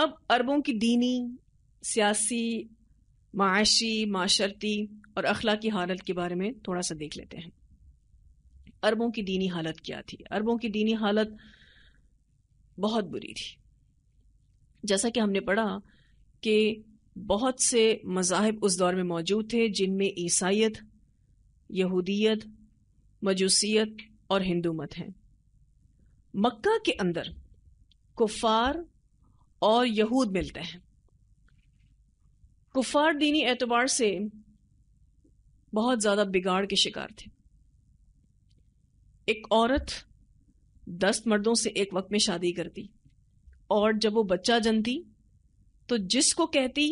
अब अरबों की दीनी सियासी माशी माशर्ती और अखला की हालत के बारे में थोड़ा सा देख लेते हैं अरबों की दीनी हालत क्या थी अरबों की दीनी हालत बहुत बुरी थी जैसा कि हमने पढ़ा कि बहुत से मजाहब उस दौर में मौजूद थे जिनमें ईसाइत यहूदियत मजूसीत और हिंदू मत हैं मक्का के अंदर कुफार और यहूद मिलते हैं कुफार दीनी एतबार से बहुत ज़्यादा बिगाड़ के शिकार थे एक औरत दस मर्दों से एक वक्त में शादी करती और जब वो बच्चा जनती तो जिसको कहती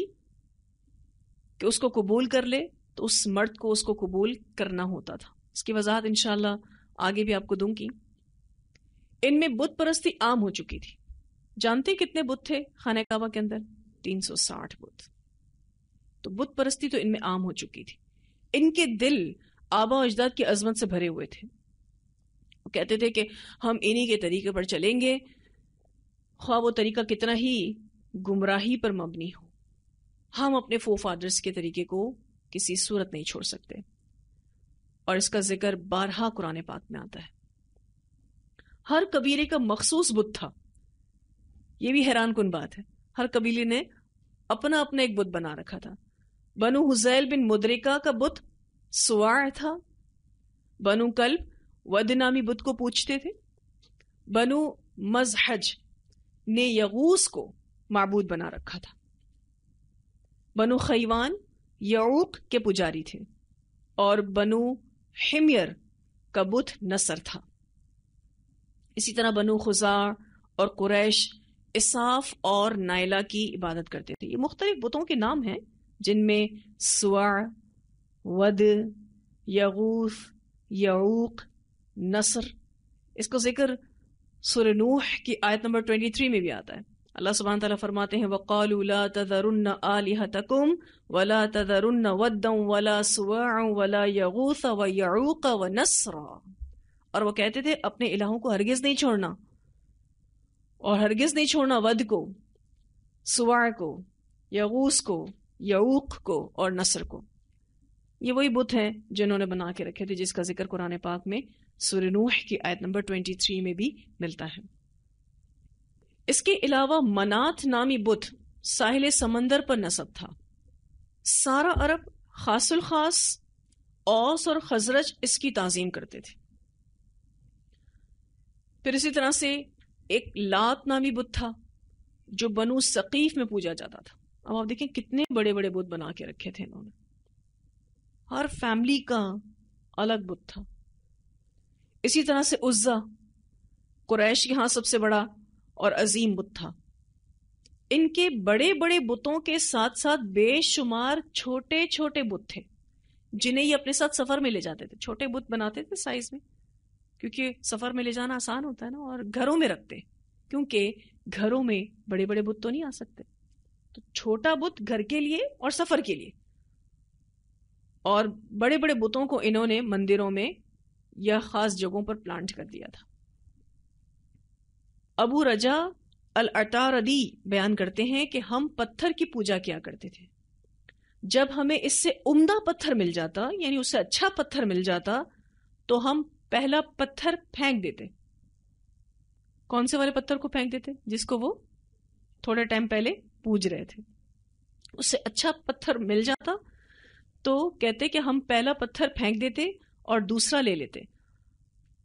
कि उसको कबूल कर ले तो उस मर्द को उसको कबूल करना होता था उसकी वजाहत इंशाला आगे भी आपको दूंगी इनमें बुत परस्ती आम हो चुकी थी जानते कितने बुत थे खाना काबा के अंदर 360 बुत तो बुत परस्ती तो इनमें आम हो चुकी थी इनके दिल आबा अजदाद की अजमत से भरे हुए थे वो कहते थे कि हम इन्हीं के तरीके पर चलेंगे ख्वा वो तरीका कितना ही गुमराही पर मबनी हो हम अपने फो फादर्स के तरीके को किसी सूरत नहीं छोड़ सकते और इसका जिक्र बारहा कुरान पाक में आता है हर कबीरे का मखसूस बुत था ये भी हैरान कन बात है हर कबीले ने अपना अपना एक बुत बना रखा था बनु हुजैल बिन मुद्रिका का बुत सुवार था बनु कल्ब वद नामी बुत को पूछते थे बनु मजहज ने यगूस को मबूद बना रखा था बनु खैवान यऊक के पुजारी थे और बनु हिमियर का बुत नसर था इसी तरह बनु खुजा और कुरैश इसाफ और नायला की इबादत करते थे ये मुख्तलिफ बुतों के नाम हैं जिनमें सुआ वद यगूस यऊक नसर इसको जिक्र सुरनूह की आयत नंबर ट्वेंटी थ्री में भी आता है अल्लाह सुबहान तला फरमाते हैं वक़ाल तदरुन आलिह तकुम वला तदरुन वदम वला सुआ वला यगूस व यऊक व नसर और वो कहते थे अपने इलाहों को हरगिज नहीं छोड़ना और हरगिज नहीं छोड़ना वध को सुवार को यूस को यऊक को और नसर को ये वही बुत हैं जिन्होंने बना के रखे थे जिसका जिक्र कुरान पाक में सुरनूह की आयत नंबर 23 में भी मिलता है इसके अलावा मनात नामी बुत साहिल समंदर पर नसब था सारा अरब खासुल खास औस और खजरज इसकी तजीम करते थे फिर इसी तरह से एक लात नामी बुद्ध था जो बनु सकीफ में पूजा जाता था अब आप देखें कितने बड़े बड़े बुद्ध बना के रखे थे इन्होंने हर फैमिली का अलग बुद्ध था इसी तरह से उज्जा कुरैश यहाँ सबसे बड़ा और अजीम बुत था इनके बड़े बड़े बुतों के साथ साथ बेशुमार छोटे छोटे बुत थे जिन्हें ये अपने साथ सफर में ले जाते थे छोटे बुत बनाते थे साइज में क्योंकि सफर में ले जाना आसान होता है ना और घरों में रखते क्योंकि घरों में बड़े बड़े बुत तो नहीं आ सकते तो छोटा बुत घर के लिए और सफर के लिए और बड़े बड़े बुतों को इन्होंने मंदिरों में या खास जगहों पर प्लांट कर दिया था अबू रजा अल अटारदी बयान करते हैं कि हम पत्थर की पूजा किया करते थे जब हमें इससे उम्दा पत्थर मिल जाता यानी उससे अच्छा पत्थर मिल जाता तो हम पहला पत्थर फेंक देते कौन से वाले पत्थर को फेंक देते जिसको वो थोड़े टाइम पहले पूज रहे थे उससे अच्छा पत्थर मिल जाता तो कहते कि हम पहला पत्थर फेंक देते और दूसरा ले लेते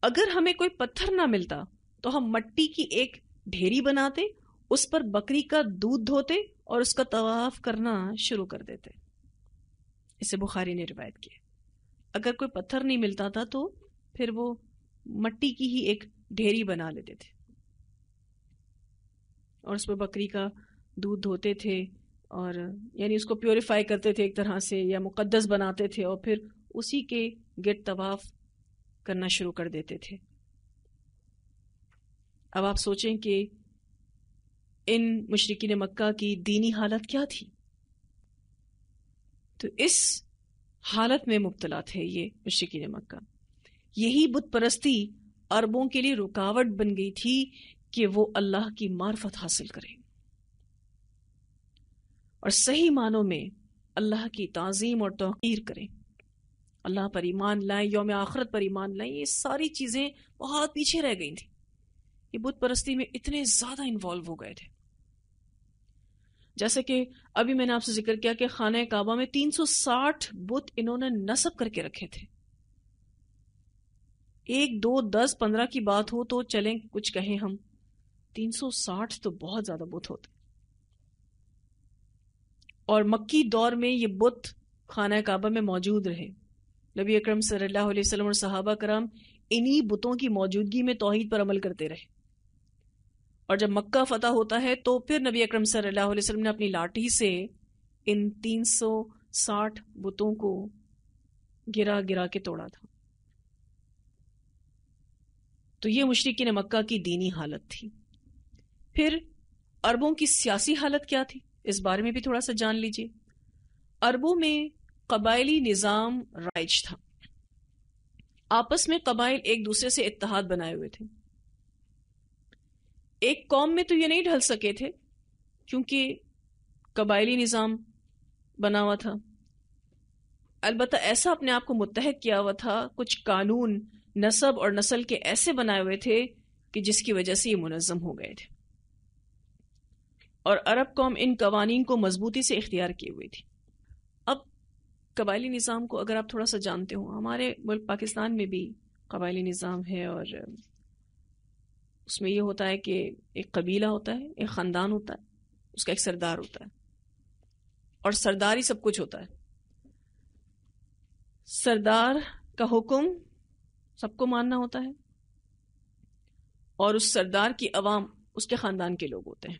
अगर हमें कोई पत्थर ना मिलता तो हम मट्टी की एक ढेरी बनाते उस पर बकरी का दूध धोते और उसका तवाफ करना शुरू कर देते इसे बुखारी ने रिवायत किया अगर कोई पत्थर नहीं मिलता था तो फिर वो मट्टी की ही एक ढेरी बना लेते थे और उसमें बकरी का दूध धोते थे और यानी उसको प्योरीफाई करते थे एक तरह से या मुकद्दस बनाते थे और फिर उसी के गिर तवाफ करना शुरू कर देते थे अब आप सोचें कि इन मशरकिन मक्का की दीनी हालत क्या थी तो इस हालत में मुबतला थे ये मशरकिन मक्का यही बुत परस्ती अरबों के लिए रुकावट बन गई थी कि वो अल्लाह की मार्फत हासिल करें और सही मानों में अल्लाह की ताजीम और तोहर करें अल्लाह पर ईमान लाएं योम आखरत पर ईमान लाएं ये सारी चीज़ें बहुत पीछे रह गई थी ये बुत परस्ती में इतने ज़्यादा इन्वॉल्व हो गए थे जैसे कि अभी मैंने आपसे जिक्र किया कि खाना काबा में 360 बुत इन्होंने नस्ब करके रखे थे एक दो दस पंद्रह की बात हो तो चलें कुछ कहें हम तीन सौ साठ तो बहुत ज्यादा बुत होते और मक्की दौर में ये बुत खाना काबा में मौजूद रहे नबी अक्रम सल्लल्लाहु अलैहि वसल्लम और सहाबा कराम इन्हीं बुतों की मौजूदगी में तोहहीद पर अमल करते रहे और जब मक्का फतह होता है तो फिर नबी अक्रम सल्लल्लाहु अलैहि वसल्लम ने अपनी लाठी से इन 360 बुतों को गिरा गिरा के तोड़ा था तो ये मुशरकिन मक्का की दीनी हालत थी फिर अरबों की सियासी हालत क्या थी इस बारे में भी थोड़ा सा जान लीजिए अरबों में कबायली निज़ाम राइज था आपस में कबाइल एक दूसरे से इतिहाद बनाए हुए थे एक कौम में तो ये नहीं ढल सके थे क्योंकि कबायली निज़ाम बना हुआ था अलबत् ऐसा अपने आप को मुतहद किया हुआ था कुछ कानून नसब और नस्ल के ऐसे बनाए हुए थे कि जिसकी वजह से ये मुनज़म हो गए थे और अरब कौम इन कवानीन को मजबूती से इख्तियार किए हुए थी अब कबायली निज़ाम को अगर आप थोड़ा सा जानते हो हमारे मुल्क पाकिस्तान में भी कबायली निज़ाम है और उसमें यह होता है कि एक कबीला होता है एक ख़ानदान होता है उसका एक सरदार होता है और सरदारी सब कुछ होता है सरदार का हुक्म सबको मानना होता है और उस सरदार की अवाम उसके ख़ानदान के लोग होते हैं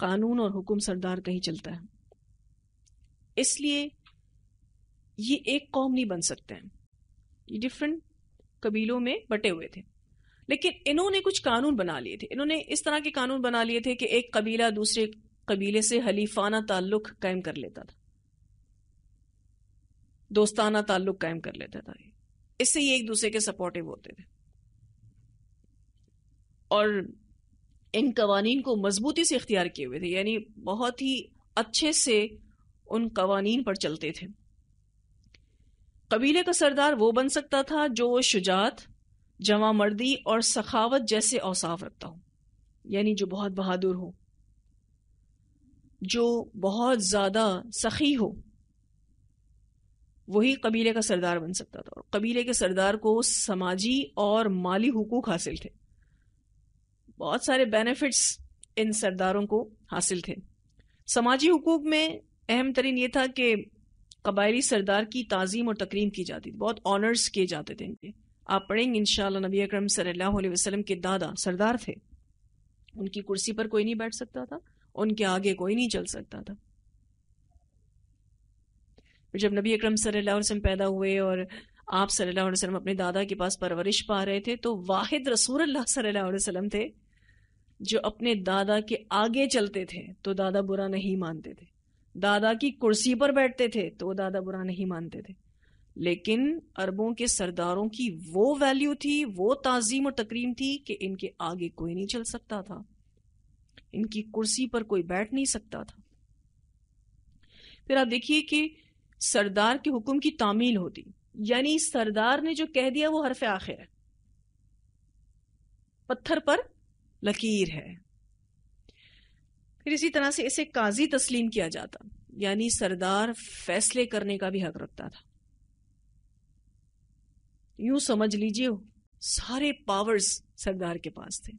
कानून और हुक्म सरदार का ही चलता है इसलिए ये एक कौम नहीं बन सकते हैं ये डिफरेंट कबीलों में बटे हुए थे लेकिन इन्होंने कुछ कानून बना लिए थे इन्होंने इस तरह के कानून बना लिए थे कि एक कबीला दूसरे कबीले से हलीफाना ताल्लुक कायम कर लेता था दोस्ताना ताल्लुक कायम कर लेता था इससे ये एक दूसरे के सपोर्टिव होते थे और इन कवानीन को मजबूती से इख्तियार किए हुए थे यानी बहुत ही अच्छे से उन कवानीन पर चलते थे कबीले का सरदार वो बन सकता था जो शुजात जवा मर्दी और सखावत जैसे औसाफ रखता हो यानी जो बहुत बहादुर हो जो बहुत ज़्यादा सखी हो वही कबीले का सरदार बन सकता था और कबीले के सरदार को समाजी और माली हुकूक हासिल थे बहुत सारे बेनिफिट्स इन सरदारों को हासिल थे समाजी हुकूक में अहम तरीन ये था कि कबायली सरदार की ताज़ीम और तकरीम की जाती थी बहुत ऑनर्स किए जाते थे इनके आप पढ़ेंगे इन नबी अक्रम वसल्लम के दादा सरदार थे उनकी कुर्सी पर कोई नहीं बैठ सकता था उनके आगे कोई नहीं चल सकता था जब नबी अक्रम सल्लल्लाहु पैदा हुए और आप सल्ला अपने दादा के पास परवरिश पा रहे थे तो वाहिद रसूल अल्लाह सल्लल्लाहु थे जो अपने दादा के आगे चलते थे तो दादा बुरा नहीं मानते थे दादा की कुर्सी पर बैठते थे तो वो दादा बुरा नहीं मानते थे लेकिन अरबों के सरदारों की वो वैल्यू थी वो ताजीम और तकरीम थी कि इनके आगे कोई नहीं चल सकता था इनकी कुर्सी पर कोई बैठ नहीं सकता था फिर आप देखिए कि सरदार के हुक्म की तामील होती यानी सरदार ने जो कह दिया वो हरफ आखिर है पत्थर पर लकीर है फिर इसी तरह से इसे काजी तस्लीम किया जाता यानी सरदार फैसले करने का भी हक रखता था यूं समझ लीजिए सारे पावर्स सरदार के पास थे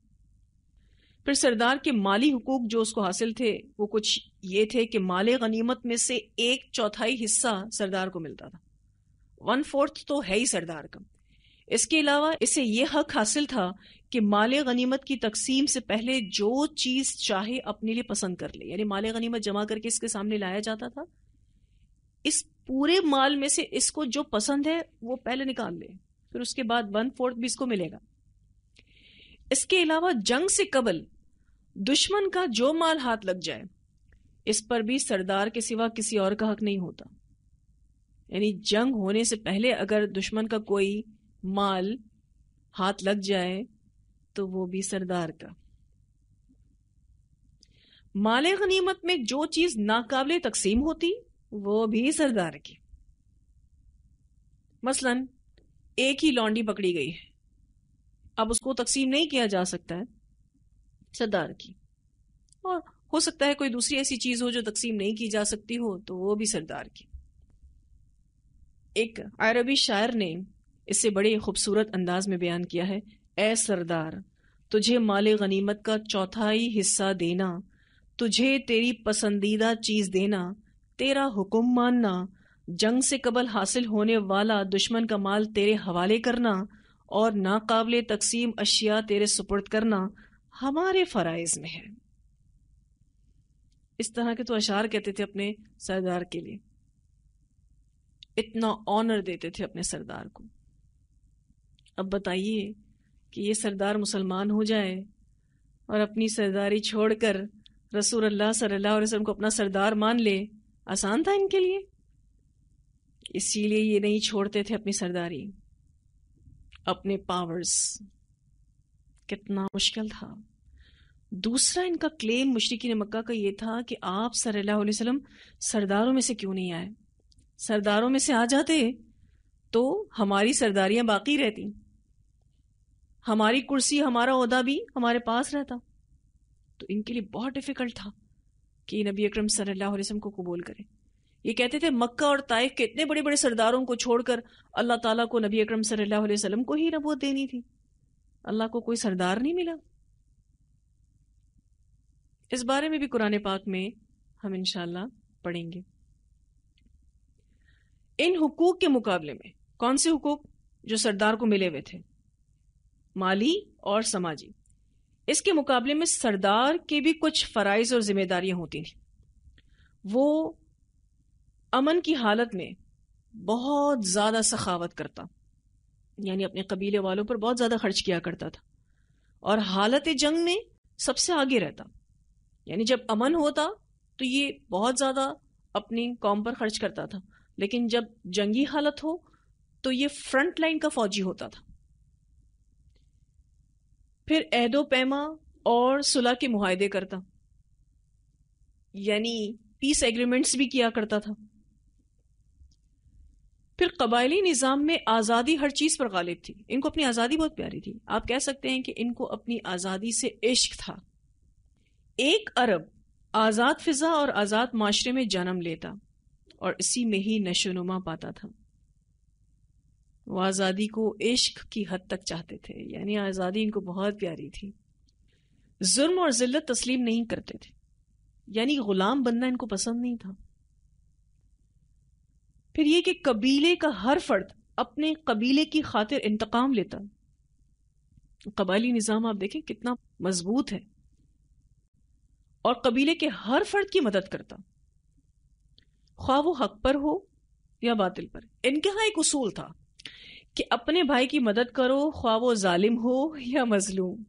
फिर सरदार के माली हकूक जो उसको हासिल थे वो कुछ ये थे कि माल गनीमत में से एक चौथाई हिस्सा सरदार को मिलता था वन फोर्थ तो है ही सरदार का इसके अलावा इसे यह हक हासिल था कि माल गनीमत की तकसीम से पहले जो चीज़ चाहे अपने लिए पसंद कर ले यानी माल गनीमत जमा करके इसके सामने लाया जाता था इस पूरे माल में से इसको जो पसंद है वो पहले निकाल ले फिर उसके बाद वन फोर्थ भी इसको मिलेगा इसके अलावा जंग से कबल दुश्मन का जो माल हाथ लग जाए इस पर भी सरदार के सिवा किसी और का हक नहीं होता यानी जंग होने से पहले अगर दुश्मन का कोई माल हाथ लग जाए तो वो भी सरदार का माले गनीमत में जो चीज नाकाबले तकसीम होती वो भी सरदार की मसलन एक ही लॉन्डी पकड़ी गई है अब उसको तकसीम नहीं किया जा सकता है सरदार की और हो सकता है कोई दूसरी ऐसी चीज हो जो तकसीम नहीं की जा सकती हो तो वो भी सरदार की एक अरबी शायर ने इसे बड़े खूबसूरत अंदाज में बयान किया है ए सरदार तुझे माल गनीमत का चौथाई हिस्सा देना तुझे तेरी पसंदीदा चीज देना तेरा हुक्म मानना जंग से कबल हासिल होने वाला दुश्मन का माल तेरे हवाले करना और नाकाबले तकसीम अशिया तेरे सुपुर्द करना हमारे फ़राइज में है इस तरह के तो अशार कहते थे अपने सरदार के लिए इतना ऑनर देते थे अपने सरदार को अब बताइए कि ये सरदार मुसलमान हो जाए और अपनी सरदारी छोड़कर रसूल अल्लाह सल्लल्लाहु अलैहि वसल्लम को अपना सरदार मान ले आसान था इनके लिए इसीलिए ये नहीं छोड़ते थे अपनी सरदारी अपने पावर्स कितना मुश्किल था दूसरा इनका क्लेम ने मक्का का यह था कि आप सल्लाम सरदारों में से क्यों नहीं आए सरदारों में से आ जाते तो हमारी सरदारियां बाकी रहती हमारी कुर्सी हमारा अहदा भी हमारे पास रहता तो इनके लिए बहुत डिफिकल्ट था कि नबी अक्रम सल्लाम को कबूल करें ये कहते थे मक्का और ताइफ के इतने बड़े बड़े सरदारों को छोड़कर अल्लाह ताला को नबी अक्रम सल्लाम को ही नबूत देनी थी अल्लाह को कोई सरदार नहीं मिला इस बारे में भी कुरान पाक में हम इनशाला पढ़ेंगे इन हुकूक के मुकाबले में कौन से हुकूक जो सरदार को मिले हुए थे माली और समाजी इसके मुकाबले में सरदार के भी कुछ फ़राइज़ और जिम्मेदारियां होती थी वो अमन की हालत में बहुत ज़्यादा सखावत करता यानी अपने कबीले वालों पर बहुत ज्यादा खर्च किया करता था और हालत जंग में सबसे आगे रहता यानी जब अमन होता तो ये बहुत ज्यादा अपनी कॉम पर खर्च करता था लेकिन जब जंगी हालत हो तो ये फ्रंट लाइन का फौजी होता था फिर एहदो पैमा और सुलह के मुहिदे करता यानी पीस एग्रीमेंट्स भी किया करता था फिर कबायली निज़ाम में आज़ादी हर चीज़ पर गालिब थी इनको अपनी आज़ादी बहुत प्यारी थी आप कह सकते हैं कि इनको अपनी आज़ादी से इश्क था एक अरब आज़ाद फिज़ा और आज़ाद माशरे में जन्म लेता और इसी में ही नशोनुमा पाता था वो आज़ादी को इश्क की हद तक चाहते थे यानी आज़ादी इनको बहुत प्यारी थी जुर्म और जिल्लत तस्लीम नहीं करते थे यानी गुलाम बनना इनको पसंद नहीं था फिर ये कि कबीले का हर फर्द अपने कबीले की खातिर इंतकाम लेता कबाली निज़ाम आप देखें कितना मजबूत है और कबीले के हर फर्द की मदद करता ख्वा वो हक पर हो या बातिल पर इनके यहां एक उसूल था कि अपने भाई की मदद करो ख्वा वो जालिम हो या मजलूम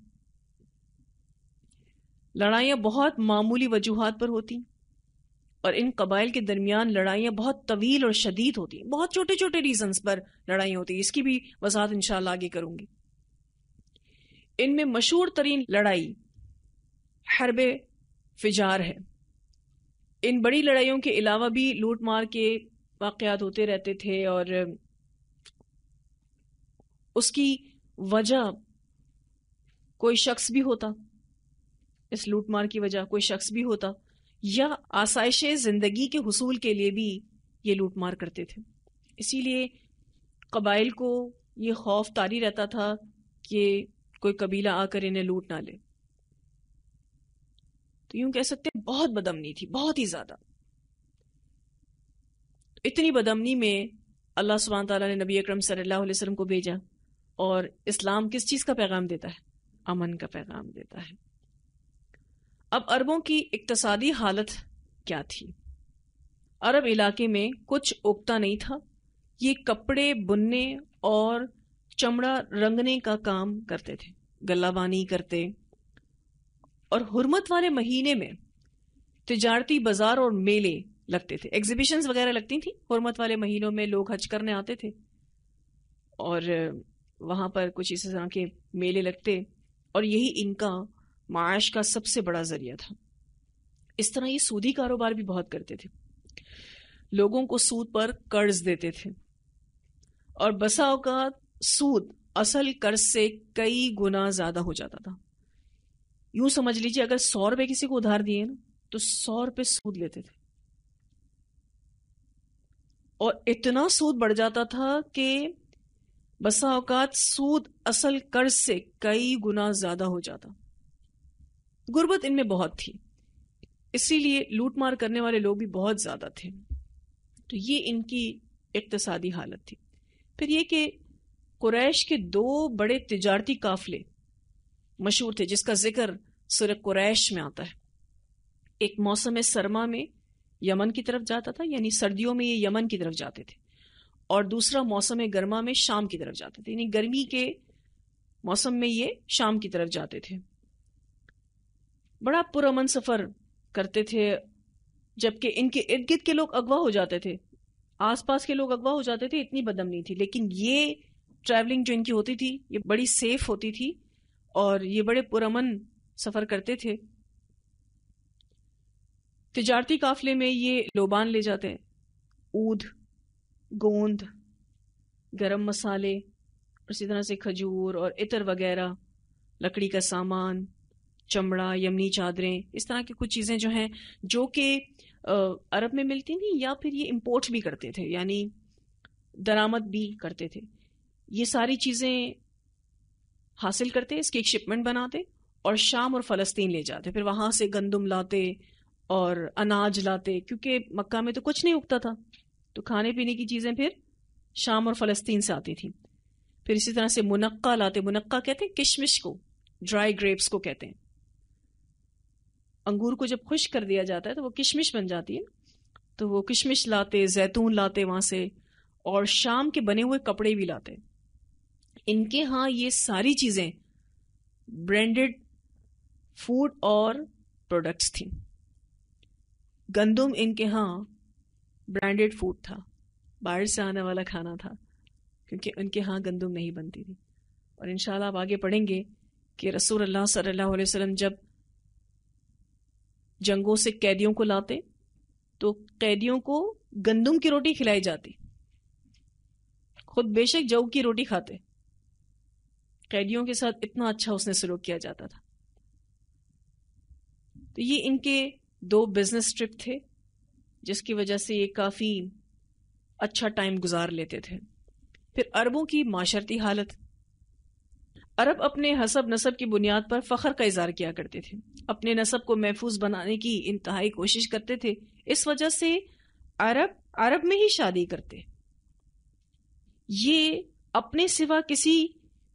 लड़ाइयाँ बहुत मामूली वजूहत पर होती और इन कबाइल के दरमियान लड़ाइयाँ बहुत तवील और शदीद होती हैं बहुत छोटे छोटे रीजन्स पर लड़ाई होती है इसकी भी वजाहत इन आगे करूंगी इनमें मशहूर तरीन लड़ाई हरब फिजार है इन बड़ी लड़ाइयों के अलावा भी लूट मार के वाकत होते रहते थे और उसकी वजह कोई शख्स भी होता इस लूट मार की वजह कोई शख्स भी होता या आसाइश ज़िंदगी के हसूल के लिए भी ये लूट मार करते थे इसीलिए कबाइल को ये खौफ तारी रहता था कि कोई कबीला आकर इन्हें लूट ना ले तो यूं कह सकते हैं बहुत बदमनी थी बहुत ही ज़्यादा इतनी बदमनी में अल्लाह सुबहान तला ने नबी अक्रम सल्लल्लाहु अलैहि वसल्लम को भेजा और इस्लाम किस चीज़ का पैगाम देता है अमन का पैगाम देता है अब अरबों की इकतसादी हालत क्या थी अरब इलाके में कुछ उगता नहीं था ये कपड़े बुनने और चमड़ा रंगने का काम करते थे गलाबानी करते और हुरमत वाले महीने में तजारती बाजार और मेले लगते थे एग्जीबिशंस वगैरह लगती थी हुरमत वाले महीनों में लोग हज करने आते थे और वहाँ पर कुछ इस तरह के मेले लगते और यही इनका माश का सबसे बड़ा जरिया था इस तरह ये सूदी कारोबार भी बहुत करते थे लोगों को सूद पर कर्ज देते थे और बसा अवकात सूद असल कर्ज से कई गुना ज्यादा हो जाता था यूं समझ लीजिए अगर सौ रुपए किसी को उधार दिए ना तो सौ रुपए सूद लेते थे और इतना सूद बढ़ जाता था कि बसा अवकात सूद असल कर्ज से कई गुना ज्यादा हो जाता गुर्बत इनमें बहुत थी इसीलिए लूटमार करने वाले लोग भी बहुत ज़्यादा थे तो ये इनकी इकतसादी हालत थी फिर ये कि कुरैश के दो बड़े तजारती काफले मशहूर थे जिसका जिक्र सुर कुरैश में आता है एक मौसम सरमा में यमन की तरफ जाता था यानी सर्दियों में ये यमन की तरफ जाते थे और दूसरा मौसम गर्मा में शाम की तरफ जाते थे यानी गर्मी के मौसम में ये शाम की तरफ जाते थे बड़ा पुरमन सफ़र करते थे जबकि इनके इर्द गिर्द के लोग अगवा हो जाते थे आसपास के लोग अगवा हो जाते थे इतनी बदमनी थी लेकिन ये ट्रैवलिंग जो इनकी होती थी ये बड़ी सेफ होती थी और ये बड़े पुरमन सफ़र करते थे तजारती काफले में ये लोबान ले जाते हैं ऊद गोंद गरम मसाले इसी तरह से खजूर और इतर वगैरह लकड़ी का सामान चमड़ा यमनी चादरें इस तरह की कुछ चीज़ें जो हैं जो कि अरब में मिलती थी या फिर ये इम्पोर्ट भी करते थे यानी दरामद भी करते थे ये सारी चीज़ें हासिल करते इसकी एक शिपमेंट बनाते और शाम और फ़लस्तीन ले जाते फिर वहाँ से गंदम लाते और अनाज लाते क्योंकि मक्का में तो कुछ नहीं उगता था तो खाने पीने की चीज़ें फिर शाम और फ़लस्तीन से आती थी फिर इसी तरह से मुनक्का लाते मुनक्का कहते हैं किशमिश को ड्राई ग्रेप्स को कहते हैं अंगूर को जब खुश कर दिया जाता है तो वो किशमिश बन जाती है तो वो किशमिश लाते जैतून लाते वहाँ से और शाम के बने हुए कपड़े भी लाते इनके यहाँ ये सारी चीज़ें ब्रांडेड फूड और प्रोडक्ट्स थी गंदुम इनके यहाँ ब्रांडेड फूड था बाहर से आने वाला खाना था क्योंकि उनके यहाँ गंदुम नहीं बनती थी और इन आप आगे पढ़ेंगे कि रसूल अल्लाह सल्लल्लाहु अलैहि वसल्लम जब जंगों से कैदियों को लाते तो कैदियों को गंदम की रोटी खिलाई जाती खुद बेशक जऊ की रोटी खाते कैदियों के साथ इतना अच्छा उसने सलूक किया जाता था तो ये इनके दो बिजनेस ट्रिप थे जिसकी वजह से ये काफ़ी अच्छा टाइम गुजार लेते थे फिर अरबों की माशरती हालत अरब अपने हसब नसब की बुनियाद पर फखर का इजहार किया करते थे अपने नसब को महफूज बनाने की इंतहाई कोशिश करते थे इस वजह से अरब अरब में ही शादी करते ये अपने सिवा किसी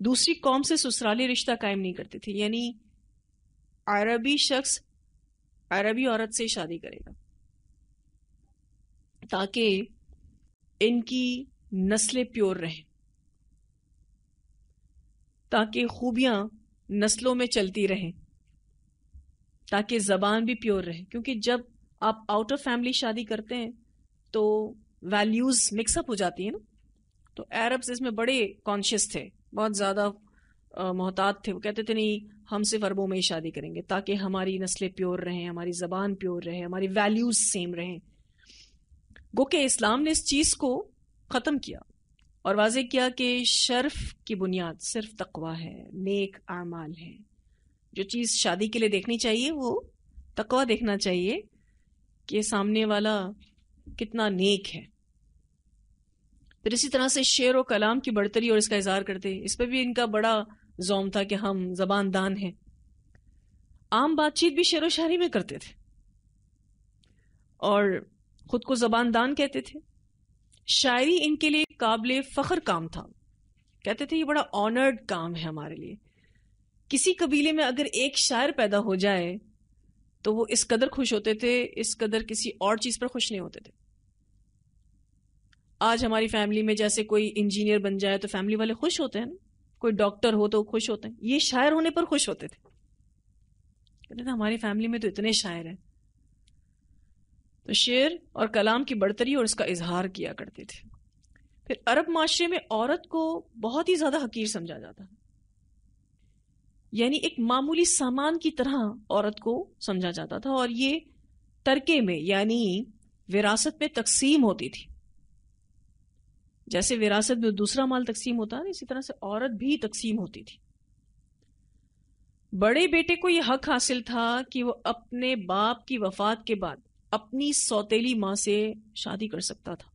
दूसरी कौम से ससुराली रिश्ता कायम नहीं करते थे यानी अरबी शख्स अरबी औरत से शादी करेगा ताकि इनकी नस्लें प्योर रहें ताकि खूबियां नस्लों में चलती रहें ताकि ज़बान भी प्योर रहे क्योंकि जब आप आउट ऑफ फैमिली शादी करते हैं तो वैल्यूज़ मिक्सअप हो जाती है ना तो अरब्स इसमें बड़े कॉन्शियस थे बहुत ज़्यादा मोहतात थे वो कहते थे नहीं हम सिर्फ अरबों में ही शादी करेंगे ताकि हमारी नस्लें प्योर रहें हमारी ज़बान प्योर रहे हमारी वैल्यूज़ सेम रहें गो के इस्लाम ने इस चीज़ को ख़त्म किया और वाज किया कि शर्फ की बुनियाद सिर्फ तकवा है नेक आमाल है जो चीज़ शादी के लिए देखनी चाहिए वो तकवा देखना चाहिए कि सामने वाला कितना नेक है फिर इसी तरह से शेर व कलाम की बढ़तरी और इसका इजहार करते इस पर भी इनका बड़ा जोम था कि हम जबान दान हैं आम बातचीत भी शेर व शारी में करते थे और ख़ुद को जबान दान कहते थे शायरी इनके लिए काबिल फ़ख्र काम था कहते थे ये बड़ा ऑनर्ड काम है हमारे लिए किसी कबीले में अगर एक शायर पैदा हो जाए तो वो इस कदर खुश होते थे इस कदर किसी और चीज़ पर खुश नहीं होते थे आज हमारी फैमिली में जैसे कोई इंजीनियर बन जाए तो फैमिली वाले खुश होते हैं ना कोई डॉक्टर हो तो खुश होते हैं ये शायर होने पर खुश होते थे कहते थे हमारी फैमिली में तो इतने शायर हैं तो शेर और कलाम की बढ़तरी और इसका इजहार किया करते थे फिर अरब माशरे में औरत को बहुत ही ज्यादा हकीर समझा जाता यानी एक मामूली सामान की तरह औरत को समझा जाता था और ये तरके में यानी विरासत में तकसीम होती थी जैसे विरासत में दूसरा माल तकसीम होता है इसी तरह से औरत भी तकसीम होती थी बड़े बेटे को यह हक हासिल था कि वो अपने बाप की वफात के बाद अपनी सौतेली मां से शादी कर सकता था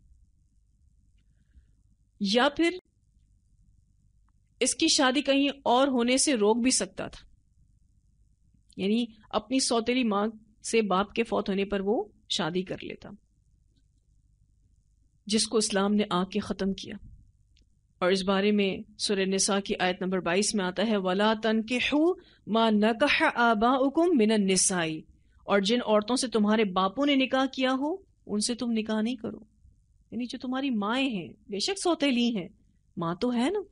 या फिर इसकी शादी कहीं और होने से रोक भी सकता था यानी अपनी सौतेली मां से बाप के फौत होने पर वो शादी कर लेता जिसको इस्लाम ने आके ख़त्म किया और इस बारे में सुर निसा की आयत नंबर 22 में आता है वला तन के हु मा नकह आबा उकुम मिनन निसाई और जिन औरतों से तुम्हारे बापों ने निकाह किया हो उनसे तुम निकाह नहीं करो यानी जो तुम्हारी माए हैं बेशक सौतेली हैं माँ तो है ना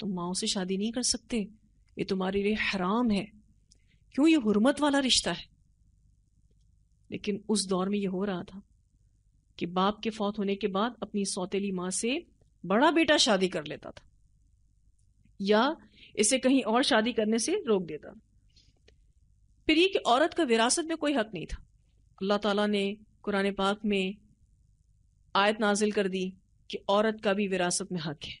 तुम माओ से शादी नहीं कर सकते ये तुम्हारे लिए हराम है क्यों ये हुरमत वाला रिश्ता है लेकिन उस दौर में ये हो रहा था कि बाप के फौत होने के बाद अपनी सौतेली माँ से बड़ा बेटा शादी कर लेता था या इसे कहीं और शादी करने से रोक देता फिर ये कि औरत का विरासत में कोई हक नहीं था अल्लाह ताला ने कुरान पाक में आयत नाजिल कर दी कि औरत का भी विरासत में हक है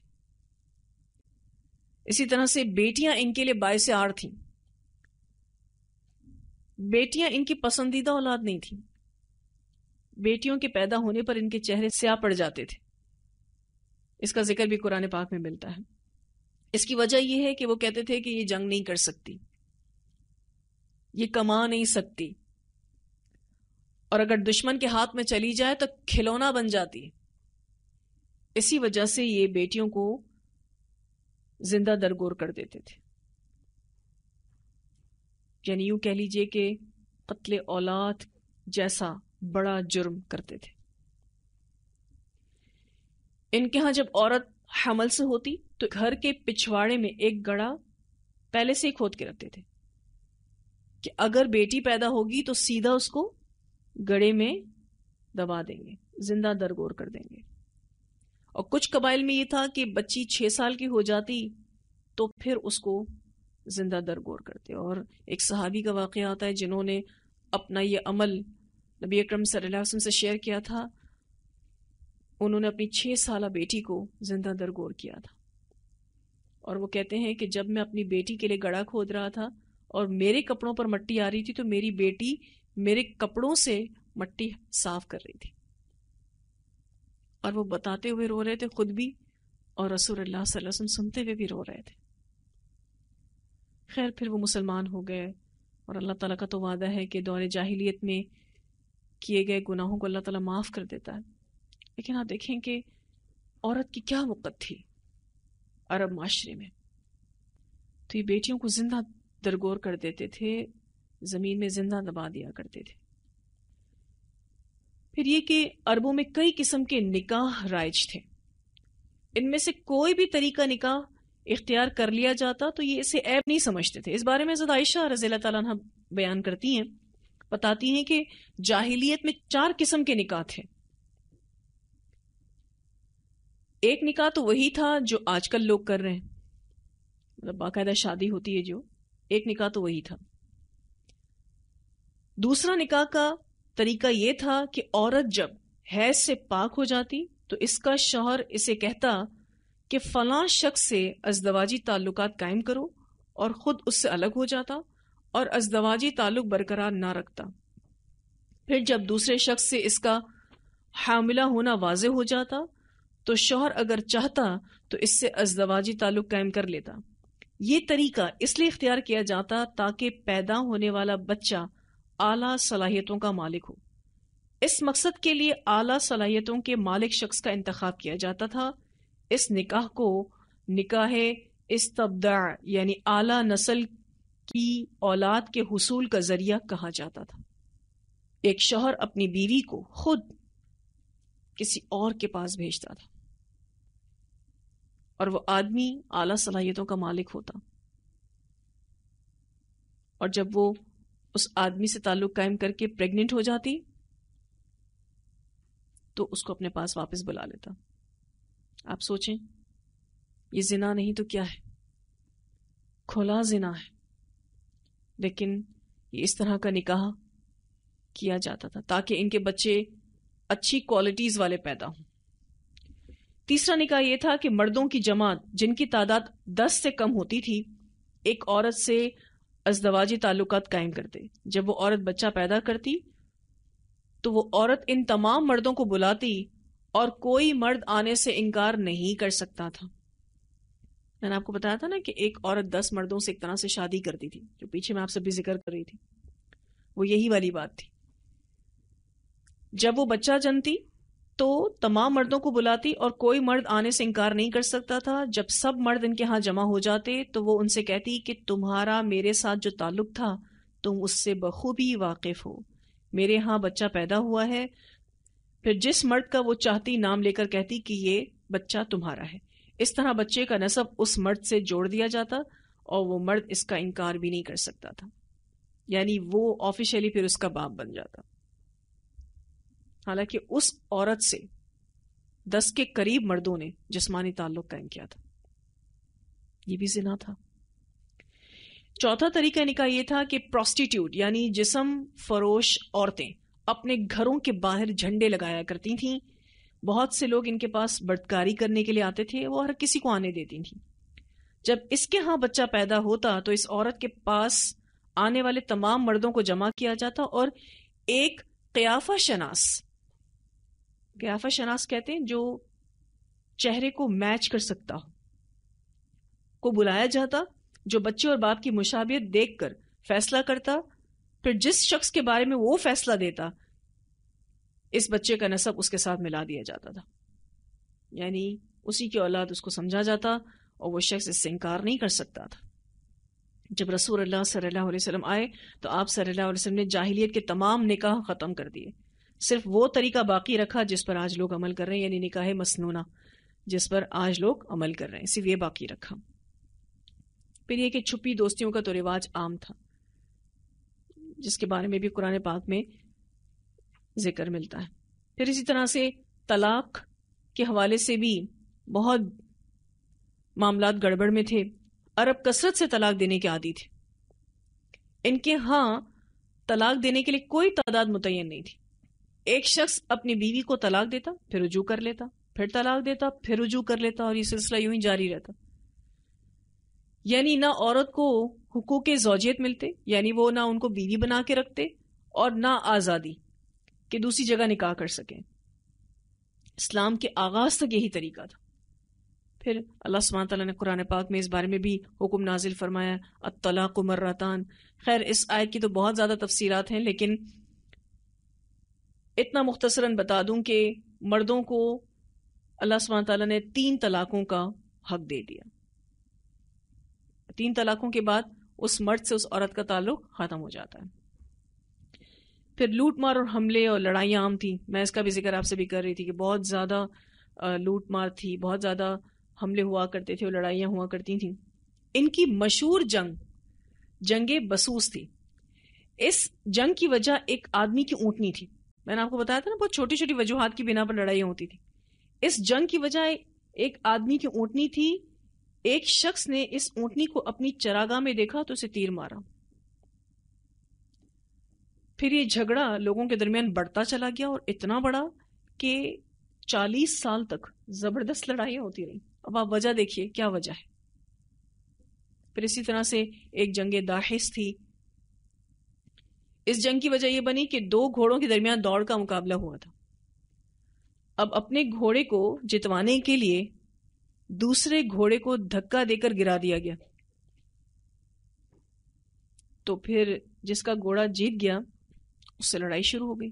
इसी तरह से बेटियां इनके लिए बायस आर थी बेटियां इनकी पसंदीदा औलाद नहीं थी बेटियों के पैदा होने पर इनके चेहरे स्या पड़ जाते थे इसका जिक्र भी कुरान पाक में मिलता है इसकी वजह यह है कि वो कहते थे कि ये जंग नहीं कर सकती ये कमा नहीं सकती और अगर दुश्मन के हाथ में चली जाए तो खिलौना बन जाती इसी वजह से ये बेटियों को जिंदा दरगोर कर देते थे यानी यूं कह लीजिए कि कत्ल औलाद जैसा बड़ा जुर्म करते थे इनके यहां जब औरत हमल से होती तो घर के पिछवाड़े में एक गड़ा पहले से ही खोद के रखते थे कि अगर बेटी पैदा होगी तो सीधा उसको गड़े में दबा देंगे जिंदा दरगोर कर देंगे और कुछ कबाइल में ये था कि बच्ची छः साल की हो जाती तो फिर उसको जिंदा दरगोर करते और एक सहाबी का वाक़ आता है जिन्होंने अपना ये अमल नबी अक्रम सल्लम से शेयर किया था उन्होंने अपनी छः साल बेटी को जिंदा दरगोर किया था और वो कहते हैं कि जब मैं अपनी बेटी के लिए गड़ा खोद रहा था और मेरे कपड़ों पर मट्टी आ रही थी तो मेरी बेटी मेरे कपड़ों से मट्टी साफ कर रही थी और वो बताते हुए रो रहे थे खुद भी और रसूल अल्लाह वसल्लम सुनते हुए भी रो रहे थे खैर फिर वो मुसलमान हो गए और अल्लाह ताला का तो वादा है कि दौरे जाहिलियत में किए गए गुनाहों को अल्लाह ताला माफ़ कर देता है लेकिन आप देखें कि औरत की क्या वक़्त थी अरब माशरे में तो ये बेटियों को जिंदा दरगोर कर देते थे जमीन में जिंदा दबा दिया करते थे फिर ये कि अरबों में कई किस्म के निकाह राइज थे इनमें से कोई भी तरीका निकाह इख्तियार कर लिया जाता तो ये इसे ऐब नहीं समझते थे इस बारे में जदाइशा रजील तला बयान करती हैं बताती हैं कि जाहिलियत में चार किस्म के निकाह थे एक निकाह तो वही था जो आजकल लोग कर रहे हैं मतलब बाकायदा शादी होती है जो एक निकाह तो वही था दूसरा निकाह का तरीका यह था कि औरत जब हैज से पाक हो जाती तो इसका शोहर इसे कहता कि फला शख्स से अजदवाजी ताल्लुक कायम करो और ख़ुद उससे अलग हो जाता और अजदवाजी ताल्लुक बरकरार ना रखता फिर जब दूसरे शख्स से इसका हामिला होना वाज हो जाता तो शोहर अगर चाहता तो इससे अजदवाजी ताल्लुक कायम कर लेता ये तरीका इसलिए इख्तियार किया जाता ताकि पैदा होने वाला बच्चा आला सलाहियतों का मालिक हो इस मकसद के लिए आला सलाहियतों के मालिक शख्स का इंतखब किया जाता था इस निकाह को निकाह इस तबदा यानी आला नस्ल की औलाद के हसूल का जरिया कहा जाता था एक शोहर अपनी बीवी को खुद किसी और के पास भेजता था और वो आदमी आला सलाहियतों का मालिक होता और जब वो उस आदमी से ताल्लुक कायम करके प्रेग्नेंट हो जाती तो उसको अपने पास वापस बुला लेता आप सोचें ये जिना नहीं तो क्या है खुला जिना है लेकिन ये इस तरह का निकाह किया जाता था ताकि इनके बच्चे अच्छी क्वालिटीज़ वाले पैदा हों तीसरा निकाह यह था कि मर्दों की जमात जिनकी तादाद दस से कम होती थी एक औरत से अजदवाजी ताल्लुक कायम करते जब वो औरत बच्चा पैदा करती तो वो औरत इन तमाम मर्दों को बुलाती और कोई मर्द आने से इनकार नहीं कर सकता था मैंने आपको बताया था ना कि एक औरत दस मर्दों से एक तरह से शादी करती थी जो पीछे मैं आपसे भी जिक्र कर रही थी वो यही वाली बात थी जब वो बच्चा जनती तो तमाम मर्दों को बुलाती और कोई मर्द आने से इनकार नहीं कर सकता था जब सब मर्द इनके यहां जमा हो जाते तो वो उनसे कहती कि तुम्हारा मेरे साथ जो ताल्लुक था तुम उससे बखूबी वाकिफ हो मेरे यहाँ बच्चा पैदा हुआ है फिर जिस मर्द का वो चाहती नाम लेकर कहती कि ये बच्चा तुम्हारा है इस तरह बच्चे का नसब उस मर्द से जोड़ दिया जाता और वो मर्द इसका इनकार भी नहीं कर सकता था यानी वो ऑफिशियली फिर उसका बाप बन जाता हालांकि उस औरत से दस के करीब मर्दों ने जिसमानी ताल्लुक कायम किया था ये भी जिना था चौथा तरीका निका यह था कि प्रोस्टिट्यूट यानी जिसम फरोश औरतें अपने घरों के बाहर झंडे लगाया करती थीं बहुत से लोग इनके पास बटकारी करने के लिए आते थे वो हर किसी को आने देती थीं जब इसके यहां बच्चा पैदा होता तो इस औरत के पास आने वाले तमाम मर्दों को जमा किया जाता और एक कयाफा शनास गिराफा शनास कहते हैं जो चेहरे को मैच कर सकता हो को बुलाया जाता जो बच्चे और बाप की मुशाबियत देखकर फैसला करता फिर जिस शख्स के बारे में वो फैसला देता इस बच्चे का नसब उसके साथ मिला दिया जाता था यानी उसी की औलाद उसको समझा जाता और वो शख्स इससे इंकार नहीं कर सकता था जब रसूल अल्लाह सल्लल्लाहु अलैहि वसल्लम आए तो आप सल्लल्लाहु अलैहि वसल्लम ने जाहिलियत के तमाम निकाह ख़त्म कर दिए सिर्फ वो तरीका बाकी रखा जिस पर आज लोग अमल कर रहे हैं यानी निकाह मसनूना जिस पर आज लोग अमल कर रहे हैं सिर्फ ये बाकी रखा फिर यह कि छुपी दोस्तियों का तो रिवाज आम था जिसके बारे में भी कुरान पाक में जिक्र मिलता है फिर इसी तरह से तलाक के हवाले से भी बहुत मामला गड़बड़ में थे अरब कसरत से तलाक देने के आदि थे इनके हां तलाक देने के लिए कोई तादाद मुतयन नहीं थी एक शख्स अपनी बीवी को तलाक देता फिर रुजू कर लेता फिर तलाक देता फिर रुजू कर लेता और ये सिलसिला यूं ही जारी रहता यानी ना औरत को हुकूक जोजियत मिलते यानी वो ना उनको बीवी बना के रखते और ना आज़ादी के दूसरी जगह निकाह कर सके इस्लाम के आगाज तक यही तरीका था फिर अल्लाह सुबह तला ने कुरान पाक में इस बारे में भी हुक्म नाजिल फरमाया अतलाक मर्रातान खैर इस आयत की तो बहुत ज़्यादा तफसीत हैं लेकिन इतना मुख्तसरा बता दूं कि मर्दों को अल्लाह सुबह तला ने तीन तलाकों का हक दे दिया तीन तलाकों के बाद उस मर्द से उस औरत का ताल्लुक ख़त्म हो जाता है फिर लूट मार और हमले और लड़ाइयां आम थी मैं इसका भी जिक्र आपसे भी कर रही थी कि बहुत ज़्यादा लूट मार थी बहुत ज़्यादा हमले हुआ करते थे और लड़ाइयां हुआ करती थी इनकी मशहूर जंग जंग बसूस थी इस जंग की वजह एक आदमी की ऊँटनी थी मैंने आपको बताया था ना बहुत छोटी छोटी वजूहत की बिना पर लड़ाई होती थी इस जंग की वजह एक आदमी की ऊँटनी थी एक शख्स ने इस ऊँटनी को अपनी चरागाह में देखा तो उसे तीर मारा फिर ये झगड़ा लोगों के दरमियान बढ़ता चला गया और इतना बड़ा कि चालीस साल तक जबरदस्त लड़ाइयाँ होती रहीं अब आप वजह देखिए क्या वजह है फिर इसी तरह से एक जंग दाहिश थी इस जंग की वजह यह बनी कि दो घोड़ों के दरमियान दौड़ का मुकाबला हुआ था अब अपने घोड़े को जितवाने के लिए दूसरे घोड़े को धक्का देकर गिरा दिया गया तो फिर जिसका घोड़ा जीत गया उससे लड़ाई शुरू हो गई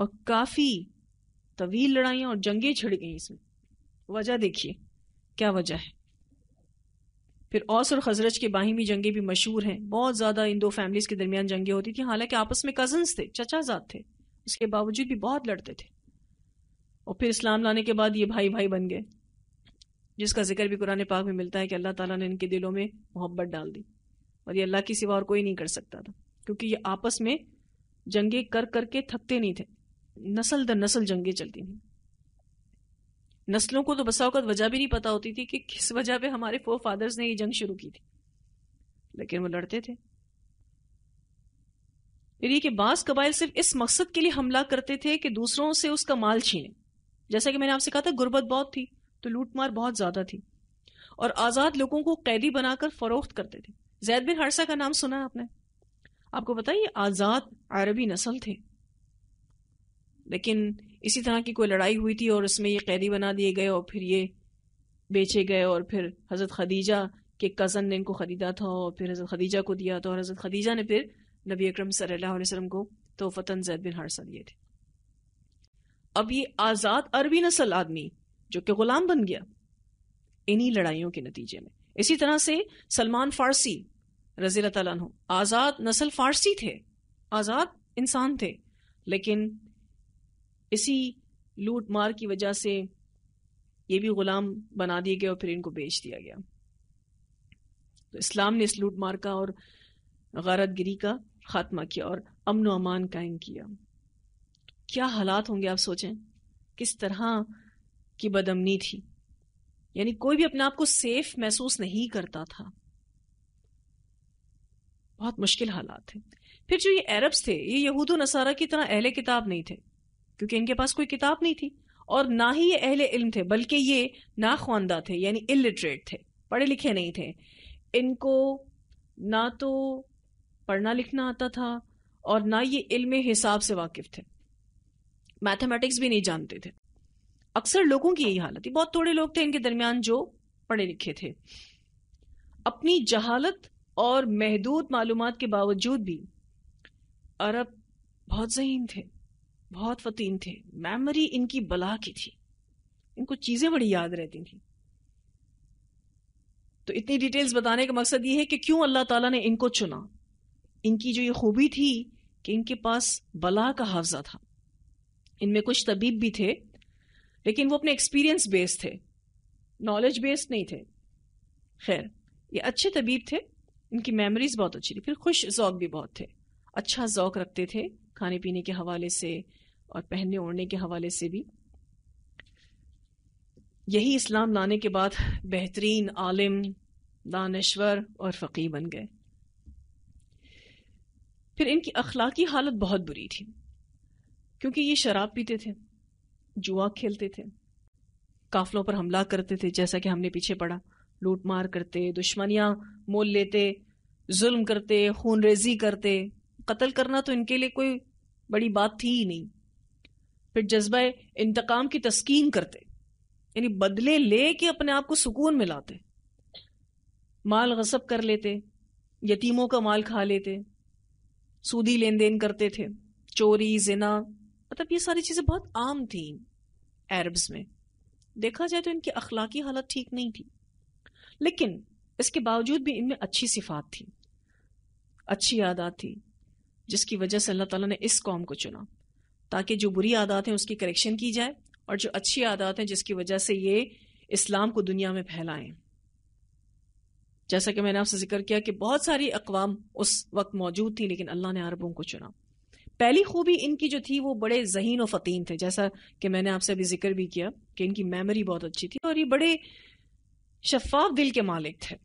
और काफी तवील लड़ाइयां और जंगे छिड़ गई इसमें वजह देखिए क्या वजह है फिर औस और खजरज की बाहिमी जंगे भी मशहूर हैं बहुत ज़्यादा इन दो फैमिलीज़ के दरमियान जंगे होती थी हालांकि आपस में कजन्स थे चचाजाद थे उसके बावजूद भी बहुत लड़ते थे और फिर इस्लाम लाने के बाद ये भाई भाई बन गए जिसका जिक्र भी कुरान पाक में मिलता है कि अल्लाह ताला ने इनके दिलों में मोहब्बत डाल दी और ये अल्लाह के सिवा और कोई नहीं कर सकता था क्योंकि ये आपस में जंगे कर करके थकते नहीं थे नसल दर नसल जंगे चलती थी नस्लों को तो बसा अवत वजह भी नहीं पता होती थी कि किस वजह पे हमारे फोर फादर्स ने ये जंग शुरू की थी लेकिन वो लड़ते थे फिर ये कि बास कबाइल सिर्फ इस मकसद के लिए हमला करते थे कि दूसरों से उसका माल छीने जैसा कि मैंने आपसे कहा था गुर्बत बहुत थी तो लूटमार बहुत ज्यादा थी और आजाद लोगों को कैदी बनाकर फरोख्त करते थे जैद बिन हरसा का नाम सुना आपने आपको पता ये आजाद अरबी नस्ल थे लेकिन इसी तरह की कोई लड़ाई हुई थी और उसमें ये कैदी बना दिए गए और फिर ये बेचे गए और फिर हज़रत खदीजा के कज़न ने इनको ख़रीदा था और फिर हज़रत खदीजा को दिया था और हज़रत खदीजा ने फिर नबी अक्रम सल्लल्लाहु को तोहफ़तन जैद बिन हारसा दिए थे अब ये आज़ाद अरबी नस्ल आदमी जो कि ग़ुलाम बन गया इन्हीं लड़ाइयों के नतीजे में इसी तरह से सलमान फ़ारसी रजील तन आज़ाद नस्ल फ़ारसी थे आज़ाद इंसान थे लेकिन इसी लूट मार की वजह से ये भी गुलाम बना दिए गए और फिर इनको बेच दिया गया तो इस्लाम ने इस लूट मार का और गारत गिरी का खात्मा किया और अमन व अमान कायम किया क्या हालात होंगे आप सोचें किस तरह की बदमनी थी यानी कोई भी अपने आप को सेफ महसूस नहीं करता था बहुत मुश्किल हालात थे फिर जो ये अरब्स थे ये यहूद नसारा की तरह अहले किताब नहीं थे क्योंकि इनके पास कोई किताब नहीं थी और ना ही ये अहले इल्म थे बल्कि ये नाख्वानदा थे यानी इलिटरेट थे पढ़े लिखे नहीं थे इनको ना तो पढ़ना लिखना आता था और ना ये इल्म हिसाब से वाकिफ थे मैथमेटिक्स भी नहीं जानते थे अक्सर लोगों की यही हालत थी बहुत थोड़े लोग थे इनके दरमियान जो पढ़े लिखे थे अपनी जहालत और महदूद मालूम के बावजूद भी अरब बहुत जहीन थे बहुत फतीन थे मेमोरी इनकी बला की थी इनको चीजें बड़ी याद रहती थी तो इतनी डिटेल्स बताने का मकसद ये है कि क्यों अल्लाह ताला ने इनको चुना इनकी जो ये खूबी थी कि इनके पास बला का हाफजा था इनमें कुछ तबीब भी थे लेकिन वो अपने एक्सपीरियंस बेस्ड थे नॉलेज बेस्ड नहीं थे खैर ये अच्छे तबीब थे इनकी मेमोरीज बहुत अच्छी थी फिर खुश जौक भी बहुत थे अच्छा जौक रखते थे खाने पीने के हवाले से और पहनने ओढ़ने के हवाले से भी यही इस्लाम लाने के बाद बेहतरीन आलिम दानश्वर और फ़कीर बन गए फिर इनकी अखलाकी हालत बहुत बुरी थी क्योंकि ये शराब पीते थे जुआ खेलते थे काफलों पर हमला करते थे जैसा कि हमने पीछे पढ़ा लूट मार करते दुश्मनियां मोल लेते जुल्म करते खून रेजी करते कत्ल करना तो इनके लिए कोई बड़ी बात थी ही नहीं फिर जज्बा इंतकाम की तस्कीन करते यानी बदले ले के अपने आप को सुकून मिलाते माल गसब कर लेते यतीमों का माल खा लेते सूदी लेन देन करते थे चोरी जिना मतलब ये सारी चीज़ें बहुत आम थी अरब्स में देखा जाए तो इनकी अखलाकी हालत ठीक नहीं थी लेकिन इसके बावजूद भी इनमें अच्छी सिफात थी अच्छी आदत थी जिसकी वजह से अल्लाह ताला ने इस कौम को चुना ताकि जो बुरी आदत हैं उसकी करेक्शन की जाए और जो अच्छी आदत हैं जिसकी वजह से ये इस्लाम को दुनिया में फैलाएं जैसा कि मैंने आपसे जिक्र किया कि बहुत सारी अकवाम उस वक्त मौजूद थी लेकिन अल्लाह ने अरबों को चुना पहली खूबी इनकी जो थी वो बड़े जहीन व फ़तीन थे जैसा कि मैंने आपसे अभी जिक्र भी किया कि इनकी मेमोरी बहुत अच्छी थी और ये बड़े शफाफ दिल के मालिक थे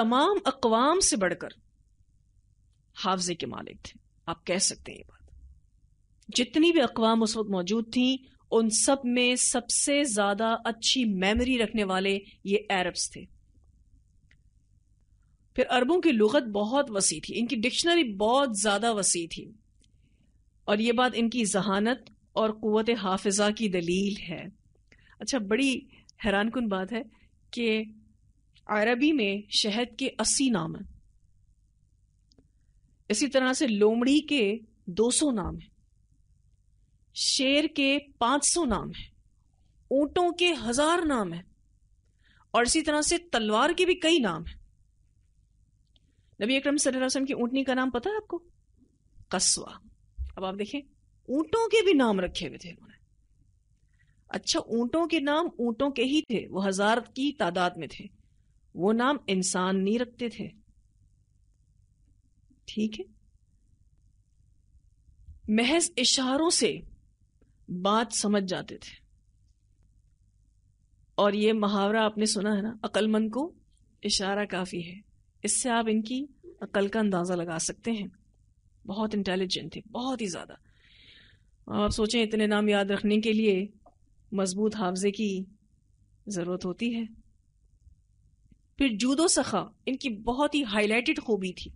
तमाम अकवाम से बढ़कर हाफजे के मालिक थे आप कह सकते हैं ये बात जितनी भी अकवाम उस वक्त मौजूद थी उन सब में सबसे ज्यादा अच्छी मेमोरी रखने वाले ये अरब्स थे फिर अरबों की लुगत बहुत वसी थी इनकी डिक्शनरी बहुत ज्यादा वसी थी और ये बात इनकी जहानत और कुत हाफिजा की दलील है अच्छा बड़ी हैरान कन बात है कि अरबी में शहद के अस्सी नाम हैं इसी तरह से लोमड़ी के दो सौ नाम हैं शेर के 500 नाम हैं ऊंटों के हजार नाम हैं और इसी तरह से तलवार के भी कई नाम हैं नबी अकरम सल्लल्लाहु की ऊंटनी का नाम पता है आपको कस्वा अब आप देखें ऊंटों के भी नाम रखे हुए थे उन्होंने अच्छा ऊंटों के नाम ऊंटों के ही थे वो हजार की तादाद में थे वो नाम इंसान नहीं रखते थे ठीक है महज इशारों से बात समझ जाते थे और ये मुहावरा आपने सुना है ना अक्लमंद को इशारा काफ़ी है इससे आप इनकी अकल का अंदाज़ा लगा सकते हैं बहुत इंटेलिजेंट थे बहुत ही ज़्यादा आप सोचें इतने नाम याद रखने के लिए मजबूत हाफजे की ज़रूरत होती है फिर जूदो सखा इनकी बहुत ही हाईलाइटेड खूबी थी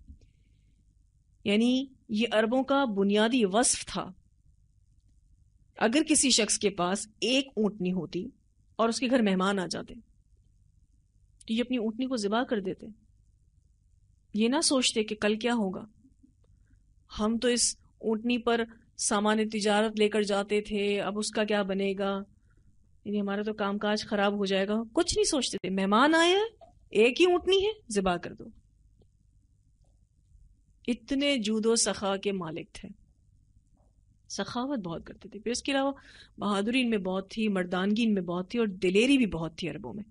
यानी ये अरबों का बुनियादी वस्फ था अगर किसी शख्स के पास एक ऊंटनी होती और उसके घर मेहमान आ जाते तो ये अपनी ऊँटनी को ज़िबा कर देते ये ना सोचते कि कल क्या होगा हम तो इस ऊंटनी पर सामान्य तजारत लेकर जाते थे अब उसका क्या बनेगा यानी हमारा तो कामकाज खराब हो जाएगा कुछ नहीं सोचते थे मेहमान आया एक ही ऊँटनी है ज़िबा कर दो इतने जूदो सखा के मालिक थे सखावत बहुत करते थे फिर उसके अलावा बहादुरी इनमें बहुत थी मर्दानगी इनमें बहुत थी और दिलेरी भी बहुत थी अरबों में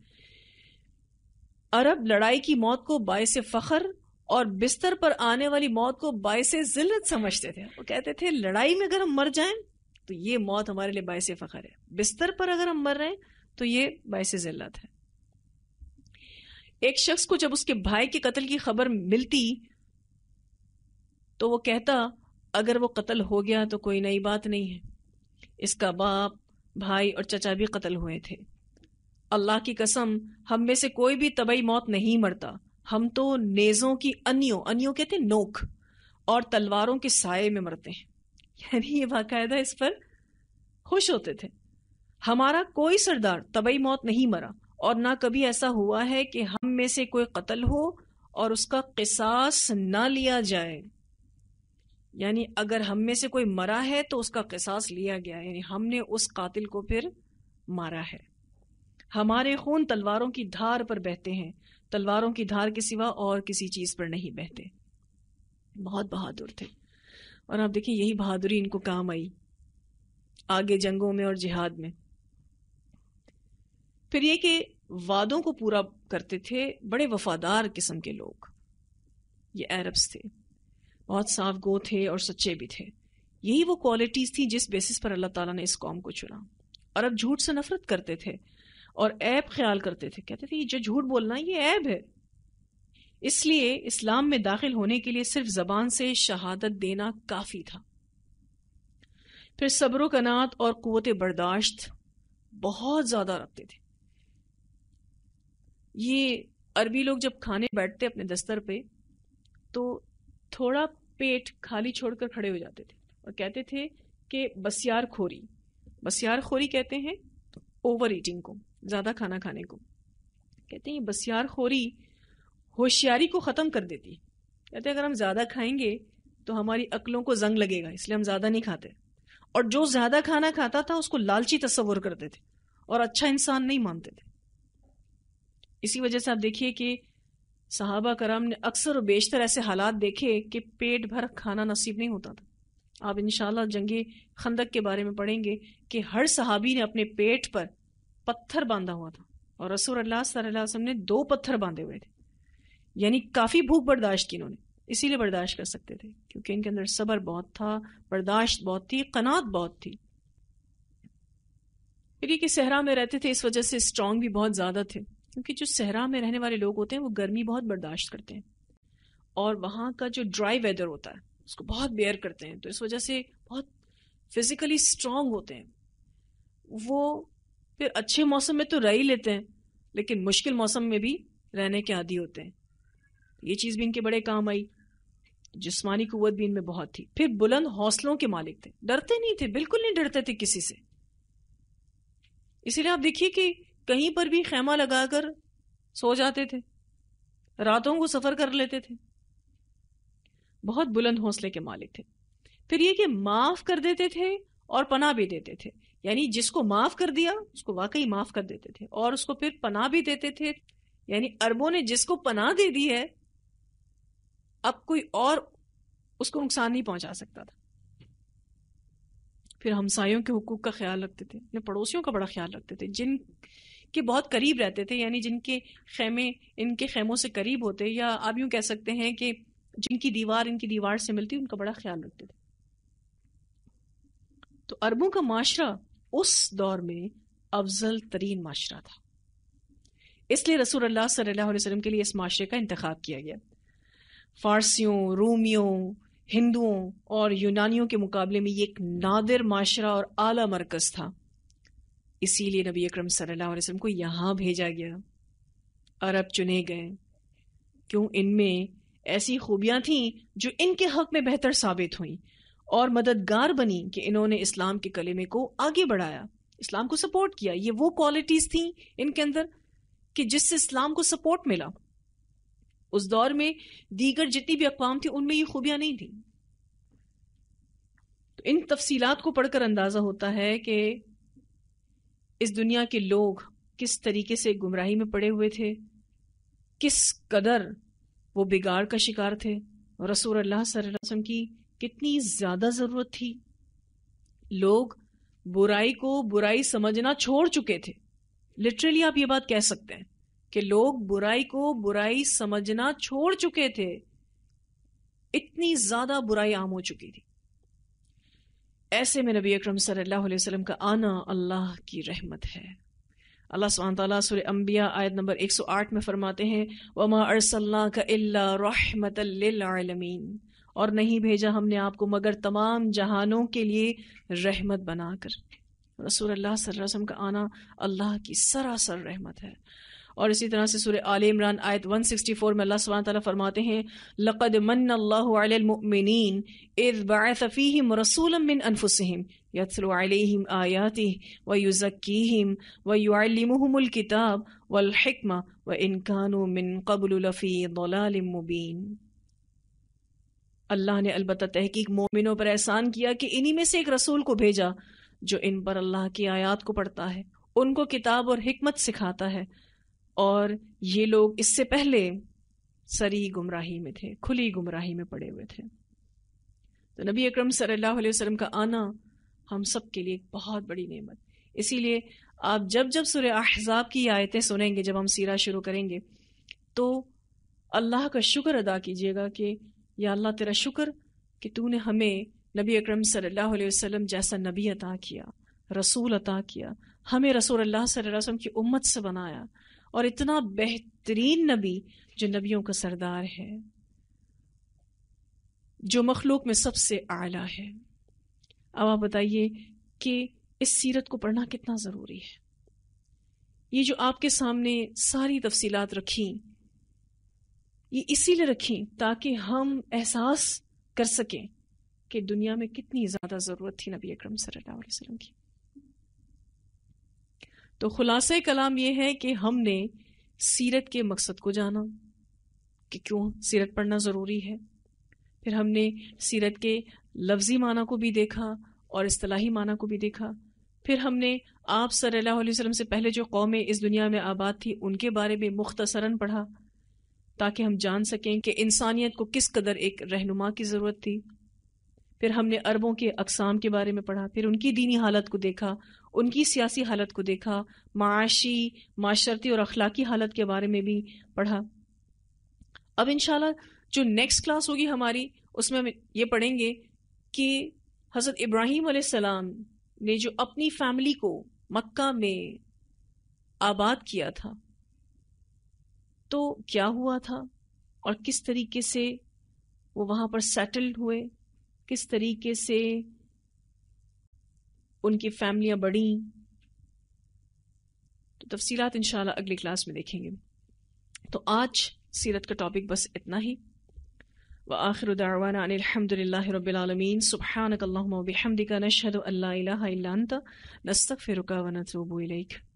अरब लड़ाई की मौत को बायस फखर और बिस्तर पर आने वाली मौत को बायस जिल्लत समझते थे वो कहते थे लड़ाई में अगर हम मर जाए तो ये मौत हमारे लिए बायस फखर है बिस्तर पर अगर हम मर रहे हैं तो ये बायस जिल्लत है एक शख्स को जब उसके भाई के कत्ल की खबर मिलती तो वो कहता अगर वो कत्ल हो गया तो कोई नई बात नहीं है इसका बाप भाई और चचा भी कत्ल हुए थे अल्लाह की कसम हम में से कोई भी तबई मौत नहीं मरता हम तो नेजों की अनियों अनियों कहते हैं नोक और तलवारों के साय में मरते हैं यानी ये बाकायदा इस पर खुश होते थे हमारा कोई सरदार तबई मौत नहीं मरा और ना कभी ऐसा हुआ है कि हम में से कोई कत्ल हो और उसका किसास ना लिया जाए यानी अगर हम में से कोई मरा है तो उसका कहसास लिया गया यानी हमने उस कातिल को फिर मारा है हमारे खून तलवारों की धार पर बहते हैं तलवारों की धार के सिवा और किसी चीज पर नहीं बहते बहुत बहादुर थे और आप देखिए यही बहादुरी इनको काम आई आगे जंगों में और जिहाद में फिर ये कि वादों को पूरा करते थे बड़े वफादार किस्म के लोग ये अरब्स थे बहुत साफ गो थे और सच्चे भी थे यही वो क्वालिटीज़ थी जिस बेसिस पर अल्लाह ताला ने इस कौम को चुना और अब झूठ से नफरत करते थे और ऐब ख्याल करते थे कहते थे ये जो झूठ बोलना ये ऐब है इसलिए इस्लाम में दाखिल होने के लिए सिर्फ जबान से शहादत देना काफ़ी था फिर सब्र कनात और क़ुत बर्दाश्त बहुत ज़्यादा रखते थे ये अरबी लोग जब खाने बैठते अपने दस्तर पे तो थोड़ा पेट खाली छोड़कर खड़े हो जाते थे और कहते थे कि बसियार खोरी बसियार खोरी कहते हैं तो ओवर ईटिंग को ज़्यादा खाना खाने को कहते हैं बसियार खोरी होशियारी को ख़त्म कर देती है कहते हैं अगर हम ज़्यादा खाएंगे तो हमारी अकलों को जंग लगेगा इसलिए हम ज़्यादा नहीं खाते और जो ज़्यादा खाना खाता था उसको लालची तस्वुर करते थे और अच्छा इंसान नहीं मानते थे इसी वजह से आप देखिए कि सहाबा कराम ने अक्सर और बेशतर ऐसे हालात देखे कि पेट भर खाना नसीब नहीं होता था आप इनशाला जंगे खंदक के बारे में पढ़ेंगे कि हर सहाबी ने अपने पेट पर पत्थर बांधा हुआ था और रसूल अल्लाह वसल्लम ने दो पत्थर बांधे हुए थे यानी काफ़ी भूख बर्दाश्त की इन्होंने इसीलिए बर्दाश्त कर सकते थे क्योंकि इनके अंदर सब्र बहुत था बर्दाश्त बहुत थी कनात बहुत थी फिर ये कि सहरा में रहते थे इस वजह से स्ट्रांग भी बहुत ज़्यादा थे क्योंकि जो सहरा में रहने वाले लोग होते हैं वो गर्मी बहुत बर्दाश्त करते हैं और वहाँ का जो ड्राई वेदर होता है उसको बहुत बेयर करते हैं तो इस वजह से बहुत फिजिकली स्ट्रांग होते हैं वो फिर अच्छे मौसम में तो रह ही लेते हैं लेकिन मुश्किल मौसम में भी रहने के आदि होते हैं ये चीज़ भी इनके बड़े काम आई जिस्मानी कुत भी इनमें बहुत थी फिर बुलंद हौसलों के मालिक थे डरते नहीं थे बिल्कुल नहीं डरते थे किसी से इसीलिए आप देखिए कि कहीं पर भी खेमा लगाकर सो जाते थे रातों को सफर कर लेते थे बहुत बुलंद हौसले के मालिक थे फिर ये कि माफ कर देते थे और पना भी देते थे यानी जिसको माफ कर दिया उसको वाकई माफ कर देते थे और उसको फिर पना भी देते थे यानी अरबों ने जिसको पना दे दी है अब कोई और उसको नुकसान नहीं पहुंचा सकता था फिर हमसायों के हुकूक का ख्याल रखते थे अपने पड़ोसियों का बड़ा ख्याल रखते थे जिन के बहुत करीब रहते थे यानी जिनके खेमे इनके खेमों से करीब होते या आप यूं कह सकते हैं कि जिनकी दीवार इनकी दीवार से मिलती उनका बड़ा ख्याल रखते थे तो अरबों का माशरा उस दौर में अफजल तरीन माशरा था इसलिए रसूल अल्लाह सल्लल्लाहु अलैहि वसल्लम के लिए इस माशरे का इंतखब किया गया फारसियों रोमियों हिंदुओं और यूनानियों के मुकाबले में ये एक नादिर माशरा और आला मरकज था इसीलिए नबी अकरम सल्लल्लाहु अलैहि वसल्लम को यहाँ भेजा गया अरब चुने गए क्यों इनमें ऐसी खूबियां थीं जो इनके हक में बेहतर साबित हुई और मददगार बनी कि इन्होंने इस्लाम के कलेमे को आगे बढ़ाया इस्लाम को सपोर्ट किया ये वो क्वालिटीज थी इनके अंदर कि जिससे इस्लाम को सपोर्ट मिला उस दौर में दीगर जितनी भी अकवाम थी उनमें ये खूबियां नहीं थी तो इन तफसीलात को पढ़कर अंदाजा होता है कि इस दुनिया के लोग किस तरीके से गुमराही में पड़े हुए थे किस कदर वो बिगाड़ का शिकार थे और रसूल अल्लाह सल्लम की कितनी ज़्यादा ज़रूरत थी लोग बुराई को बुराई समझना छोड़ चुके थे लिटरली आप ये बात कह सकते हैं कि लोग बुराई को बुराई समझना छोड़ चुके थे इतनी ज्यादा बुराई आम हो चुकी थी ऐसे में नबी अकरम सल्लल्लाहु अलैहि का आना अल्लाह की रहमत है अल्लाह सुबहान तआला सूरह अंबिया आयत नंबर 108 में फरमाते हैं वमा अरसलनाका इल्ला रहमतल और नहीं भेजा हमने आपको मगर तमाम जहानों के लिए रहमत बनाकर रसूल अल्लाह वसल्लम का आना अल्लाह की सरासर रहमत है और इसी तरह से सूर्य आल इमरान आयत 164 में अल्लाह सुबह ताली फरमाते हैं लक़द मन अल्लामिन इज़बाफ़ीम रसूलमिन अनफुसम यसलम आयाति व युज़क्कीम व युमकिताब वलहकमा व इनकानो मिन कबलफ़ी अल्लाह ने अलबत् तहकीक मोमिनों पर एहसान किया कि इन्हीं में से एक रसूल को भेजा जो इन पर अल्लाह की आयात को पढ़ता है उनको किताब और हमत सिखाता है और ये लोग इससे पहले सरी गुमराही में थे खुली गुमराही में पड़े हुए थे तो नबी अकरम सल्लल्लाहु अलैहि वसल्लम का आना हम सब के लिए एक बहुत बड़ी नेमत इसीलिए आप जब जब सुर अहजाब की आयतें सुनेंगे जब हम सीरा शुरू करेंगे तो अल्लाह का शुक्र अदा कीजिएगा कि या अल्लाह तेरा शुक्र कि तूने हमें नबी अकरम सल्लल्लाहु अलैहि वसल्लम जैसा नबी अता किया रसूल अता किया हमें रसूल अल्लाह सल्लल्लाहु अलैहि वसल्लम की उम्मत से बनाया और इतना बेहतरीन नबी जो नबियों का सरदार है जो मखलूक में सबसे आला है अब आप बताइए कि इस सीरत को पढ़ना कितना ज़रूरी है ये जो आपके सामने सारी तफसीलात रखी ये इसीलिए रखी ताकि हम एहसास कर सकें कि दुनिया में कितनी ज़्यादा ज़रूरत थी नबी अक्रम सल्लल्लाहु अलैहि वसल्लम की तो खुलासे कलाम ये है कि हमने सीरत के मकसद को जाना कि क्यों सीरत पढ़ना ज़रूरी है फिर हमने सीरत के लफ्ज़ी माना को भी देखा और असलाही माना को भी देखा फिर हमने आप सल्लल्लाहु अलैहि वसल्लम से पहले जो कौमें इस दुनिया में आबाद थी उनके बारे में मुख्तसरन पढ़ा ताकि हम जान सकें कि इंसानियत को किस कदर एक रहनुमा की ज़रूरत थी फिर हमने अरबों के अकसाम के बारे में पढ़ा फिर उनकी दीनी हालत को देखा उनकी सियासी हालत को देखा माशी माशरती और अखलाकी हालत के बारे में भी पढ़ा अब इनशाला जो नेक्स्ट क्लास होगी हमारी उसमें हम ये पढ़ेंगे कि हज़रत इब्राहिम सलाम ने जो अपनी फैमिली को मक्का में आबाद किया था तो क्या हुआ था और किस तरीके से वो वहां पर सेटल्ड हुए किस तरीके से उनकी फैमिलियाँ बढ़ी तो तफसीलात इन अगली क्लास में देखेंगे तो आज सीरत का टॉपिक बस इतना ही व आखिर दावाना अलहमदिल्ला रबालमीन सुबहानक नशद अल्ला नस्तफ़िर व नतूब